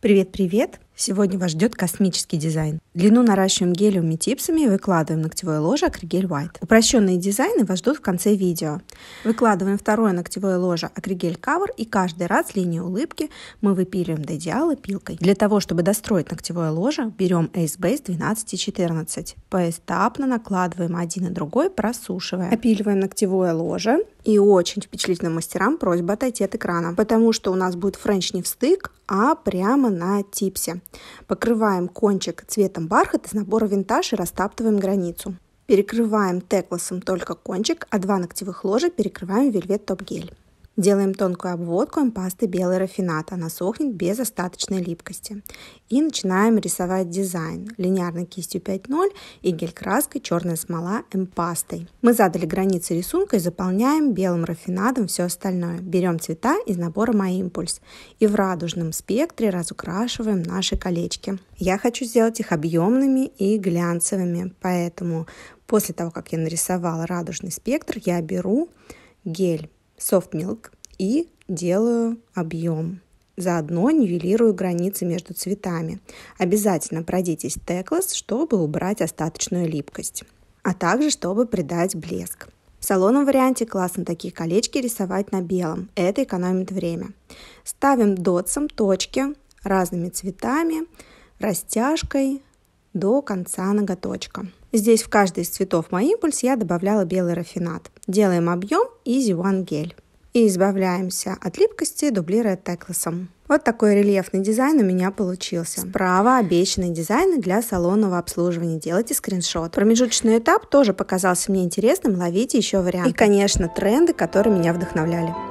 Привет-привет! Сегодня вас ждет космический дизайн. Длину наращиваем гелем и типсами и выкладываем ногтевое ложе акригель White. Упрощенные дизайны вас ждут в конце видео. Выкладываем второе ногтевое ложе акригель Cover и каждый раз линию улыбки мы выпиливаем до идеала пилкой. Для того, чтобы достроить ногтевое ложе, берем Ace Base 12 и 14. Поэтапно накладываем один и другой, просушивая. Опиливаем ногтевое ложе. И очень впечатлительным мастерам просьба отойти от экрана, потому что у нас будет френч не в стык, а прямо на типсе. Покрываем кончик цветом бархат из набора винтаж и растаптываем границу. Перекрываем теклосом только кончик, а два ногтевых ложа перекрываем вельвет топ-гель. Делаем тонкую обводку пасты белый рафинат, она сохнет без остаточной липкости. И начинаем рисовать дизайн линейной кистью 5.0 и гель-краской черная смола эмпастой. Мы задали границы рисунка и заполняем белым рафинадом все остальное. Берем цвета из набора My Impulse и в радужном спектре разукрашиваем наши колечки. Я хочу сделать их объемными и глянцевыми, поэтому после того, как я нарисовала радужный спектр, я беру гель soft milk и делаю объем. Заодно нивелирую границы между цветами. Обязательно пройдитесь теклос, чтобы убрать остаточную липкость, а также чтобы придать блеск. В салонном варианте классно такие колечки рисовать на белом, это экономит время. Ставим дотсом точки разными цветами, растяжкой, до конца ноготочка. Здесь в каждый из цветов мой импульс я добавляла белый рафинат. Делаем объем Easy One гель. И избавляемся от липкости, дублируя теклосом. Вот такой рельефный дизайн у меня получился. Справа обещанный дизайн для салонного обслуживания. Делайте скриншот. Промежуточный этап тоже показался мне интересным. Ловите еще варианты. И, конечно, тренды, которые меня вдохновляли.